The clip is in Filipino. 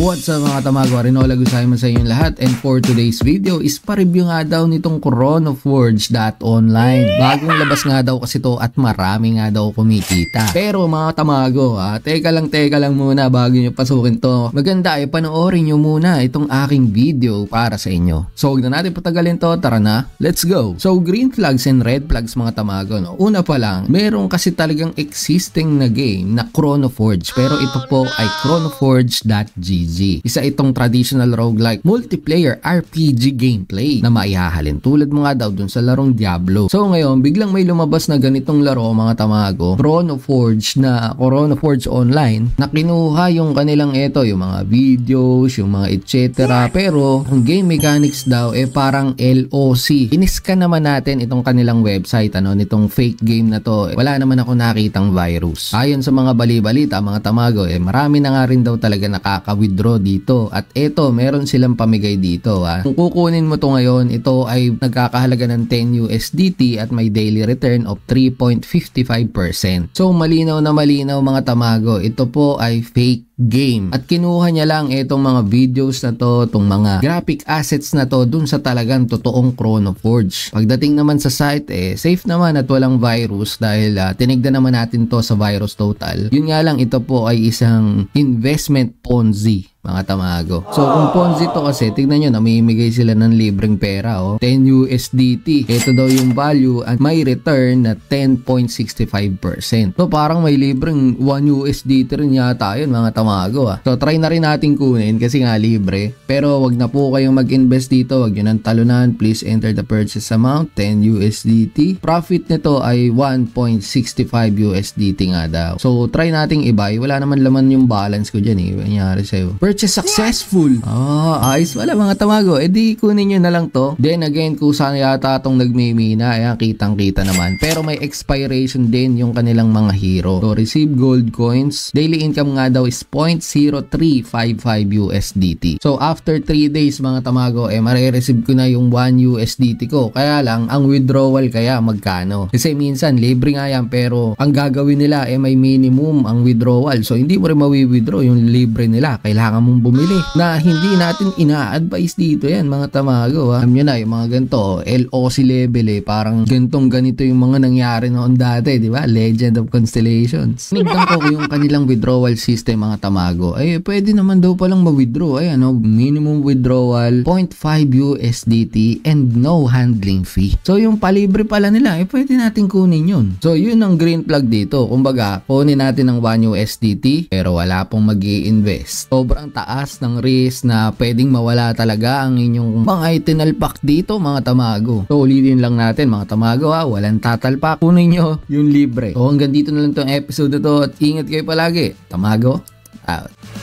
What's up mga tamagwa, Rinola Gusayman sa inyong lahat and for today's video is pa-review nga daw nitong chronoforge.online Bagong labas nga daw kasi to at marami nga daw kumikita Pero mga tamago, ah, teka lang teka lang muna bago nyo pasukin to Maganda ay eh, panoorin nyo muna itong aking video para sa inyo So huwag na natin patagalin to, tara na, let's go So green flags and red flags mga tamago no? Una pa lang, meron kasi talagang existing na game na Chronoforge Pero ito po ay chronoforge.gg RPG. Isa itong traditional roguelike multiplayer RPG gameplay na maihahalin tulad mga daw dun sa larong Diablo. So ngayon, biglang may lumabas na ganitong laro mga tamago, Chrono Forge na Chrono Forge Online na kinuha yung kanilang eto, yung mga videos, yung mga etc. Pero ang game mechanics daw eh parang LOC. Iniskan naman natin itong kanilang website ano nitong fake game na to. Eh, wala naman ako nakitang virus. Ayon sa mga bali mga tamago, eh marami na nga rin daw talaga nakakawid draw dito. At ito, meron silang pamigay dito. Ha? Ah. Kung kukunin mo to ngayon, ito ay nagkakahalaga ng 10 USDT at may daily return of 3.55%. So malinaw na malinaw mga tamago, ito po ay fake game. At kinuha niya lang itong mga videos na to, itong mga graphic assets na to dun sa talagang totoong Chrono Forge. Pagdating naman sa site eh, safe naman at walang virus dahil uh, tinignan naman natin to sa virus total. Yun nga lang ito po ay isang investment Ponzi mga tamago. So kung Ponzito kasi, tignan nyo, namimigay sila ng libreng pera, oh. 10 USDT. Ito daw yung value at may return na 10.65%. So parang may libreng 1 USDT rin yata yun, mga tamago, ah. So try na rin natin kunin kasi nga libre. Pero wag na po kayong mag-invest dito, wag yun nang talunan. Please enter the purchase amount, 10 USDT. Profit nito ay 1.65 USDT nga daw. So try nating i-buy. Wala naman laman yung balance ko dyan, eh. Nangyari sa'yo purchase successful. Oh, ayos wala mga tamago. E di kunin nyo na lang to. Then again, kusa yata itong nagmimina. Ayan, eh, kitang-kita naman. Pero may expiration din yung kanilang mga hero. So, receive gold coins. Daily income nga daw is 0.0355 USDT. So, after 3 days mga tamago, eh, marireceive ko na yung 1 USDT ko. Kaya lang, ang withdrawal kaya magkano. Kasi minsan, libre nga yan pero ang gagawin nila eh may minimum ang withdrawal. So, hindi mo rin mawi-withdraw yung libre nila. Kailangan tamong bumili na hindi natin ina-advise dito yan mga tamago ha. Alam nyo na yung mga ganito LOC level eh parang gantong ganito yung mga nangyari noon dati di ba? Legend of Constellations. Tinignan ko yung kanilang withdrawal system mga tamago. ay eh, pwede naman daw palang ma-withdraw ay eh, ano minimum withdrawal 0.5 USDT and no handling fee. So yung palibre pala nila eh pwede natin kunin yun. So yun ang green flag dito. Kumbaga kunin natin ng 1 USDT pero wala pong mag invest Sobrang taas ng risk na pwedeng mawala talaga ang inyong mga itinalpak dito mga tamago. So ulitin lang natin mga tamago ha, walang tatalpak. Kunin nyo yung libre. So hanggang dito na lang tong episode na to at ingat kayo palagi. Tamago, out.